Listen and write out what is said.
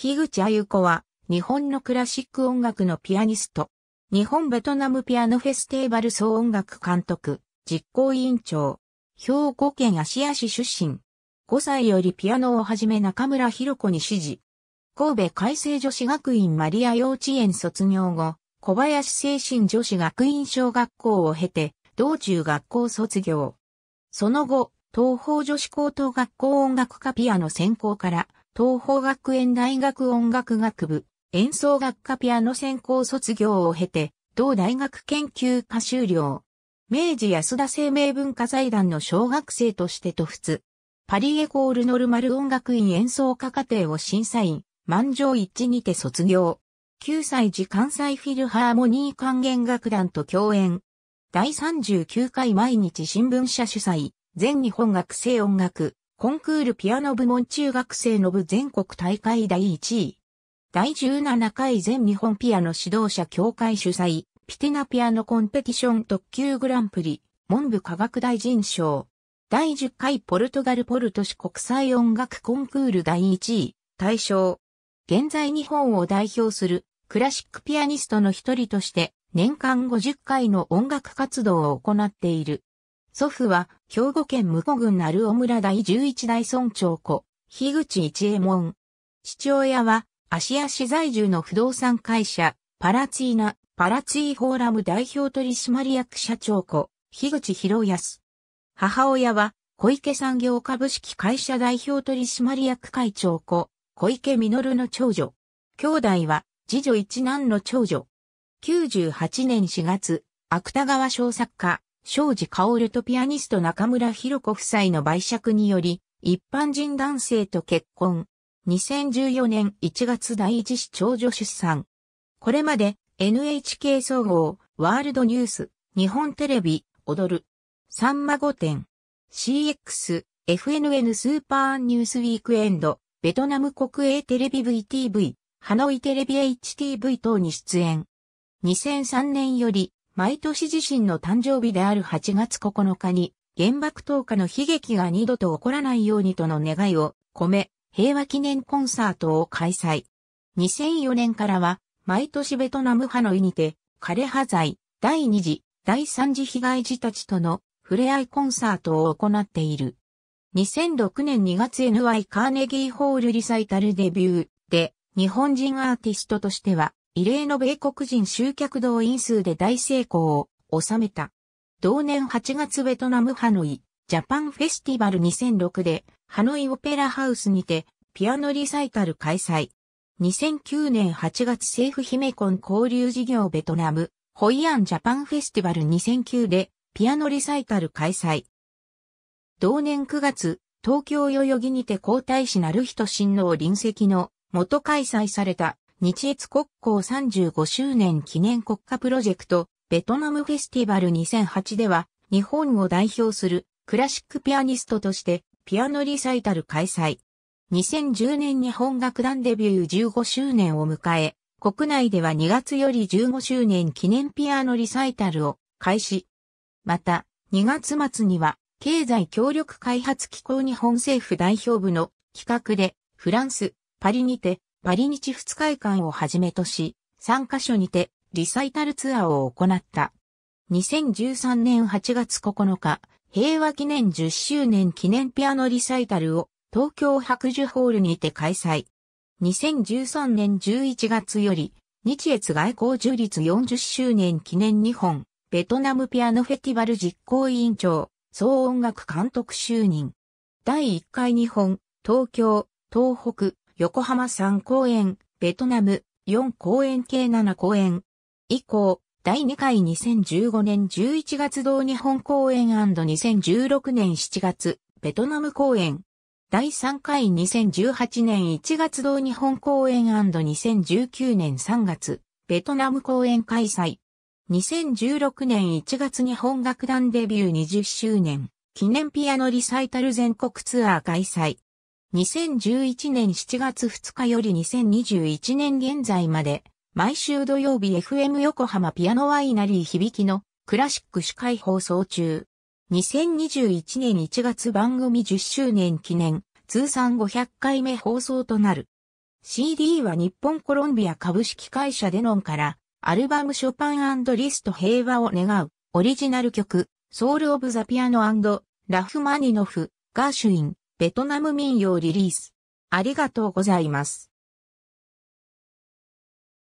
樋口あゆ子は、日本のクラシック音楽のピアニスト。日本ベトナムピアノフェスティバル総音楽監督、実行委員長。兵庫県芦屋市出身。5歳よりピアノをはじめ中村弘子に指示。神戸海星女子学院マリア幼稚園卒業後、小林精神女子学院小学校を経て、道中学校卒業。その後、東方女子高等学校音楽科ピアノ専攻から、東方学園大学音楽学部、演奏学科ピアノ専攻卒業を経て、同大学研究科修了。明治安田生命文化財団の小学生としてと仏。パリエコールノルマル音楽院演奏家課程を審査員、満場一致にて卒業。9歳時関西フィルハーモニー管弦楽団と共演。第39回毎日新聞社主催、全日本学生音楽コンクールピアノ部門中学生の部全国大会第1位。第17回全日本ピアノ指導者協会主催、ピティナピアノコンペティション特級グランプリ、文部科学大臣賞。第10回ポルトガルポルト市国際音楽コンクール第1位、大賞。現在日本を代表するクラシックピアニストの一人として、年間50回の音楽活動を行っている。祖父は、兵庫県武庫郡鳴尾村第11代村長子、樋口一右衛門。父親は、芦屋市在住の不動産会社、パラツィーナ、パラツィーフォーラム代表取締役社長子、樋口博康。母親は、小池産業株式会社代表取締役会長子、小池実の長女。兄弟は、次女一男の長女。98年4月、芥川賞作家、庄司薫とピアニスト中村弘子夫妻の売借により、一般人男性と結婚。2014年1月第一子長女出産。これまで NHK 総合、ワールドニュース、日本テレビ、踊る。サンマ御殿。CX、FNN スーパーニュースウィークエンド、ベトナム国営テレビ VTV、ハノイテレビ HTV 等に出演。2003年より毎年自身の誕生日である8月9日に、原爆投下の悲劇が二度と起こらないようにとの願いを込め、平和記念コンサートを開催。2004年からは、毎年ベトナムハノイにて、枯葉剤、第二次、第三次被害児たちとの触れ合いコンサートを行っている。2006年2月 NY カーネギーホールリサイタルデビューで、日本人アーティストとしては、異例の米国人集客動員数で大成功を収めた。同年8月ベトナムハノイ、ジャパンフェスティバル2006で、ハノイオペラハウスにて、ピアノリサイタル開催。2009年8月政府姫コン交流事業ベトナム、ホイアンジャパンフェスティバル2009で、ピアノリサイタル開催。同年9月、東京代々木にて皇太子なる人親王臨席の元開催された日越国交35周年記念国家プロジェクト、ベトナムフェスティバル2008では、日本を代表するクラシックピアニストとして、ピアノリサイタル開催。2010年日本楽団デビュー15周年を迎え、国内では2月より15周年記念ピアノリサイタルを開始。また、2月末には、経済協力開発機構日本政府代表部の企画で、フランス、パリにて、パリ日二日間をはじめとし、3カ所にてリサイタルツアーを行った。2013年8月9日、平和記念10周年記念ピアノリサイタルを東京白樹ホールにて開催。2013年11月より、日越外交樹立40周年記念日本、ベトナムピアノフェティバル実行委員長、総音楽監督就任。第1回日本、東京、東北、横浜3公演、ベトナム4公演計7公演。以降、第2回2015年11月同日本公演 &2016 年7月、ベトナム公演。第3回2018年1月同日本公演 &2019 年3月、ベトナム公演開催。2016年1月日本楽団デビュー20周年、記念ピアノリサイタル全国ツアー開催。2011年7月2日より2021年現在まで、毎週土曜日 FM 横浜ピアノワイナリー響きのクラシック司会放送中。2021年1月番組10周年記念、通算500回目放送となる。CD は日本コロンビア株式会社デノンから、アルバムショパンリスト平和を願う、オリジナル曲、ソウル・オブ・ザ・ピアノラフマニノフ、ガーシュイン、ベトナム民謡リリース。ありがとうございます。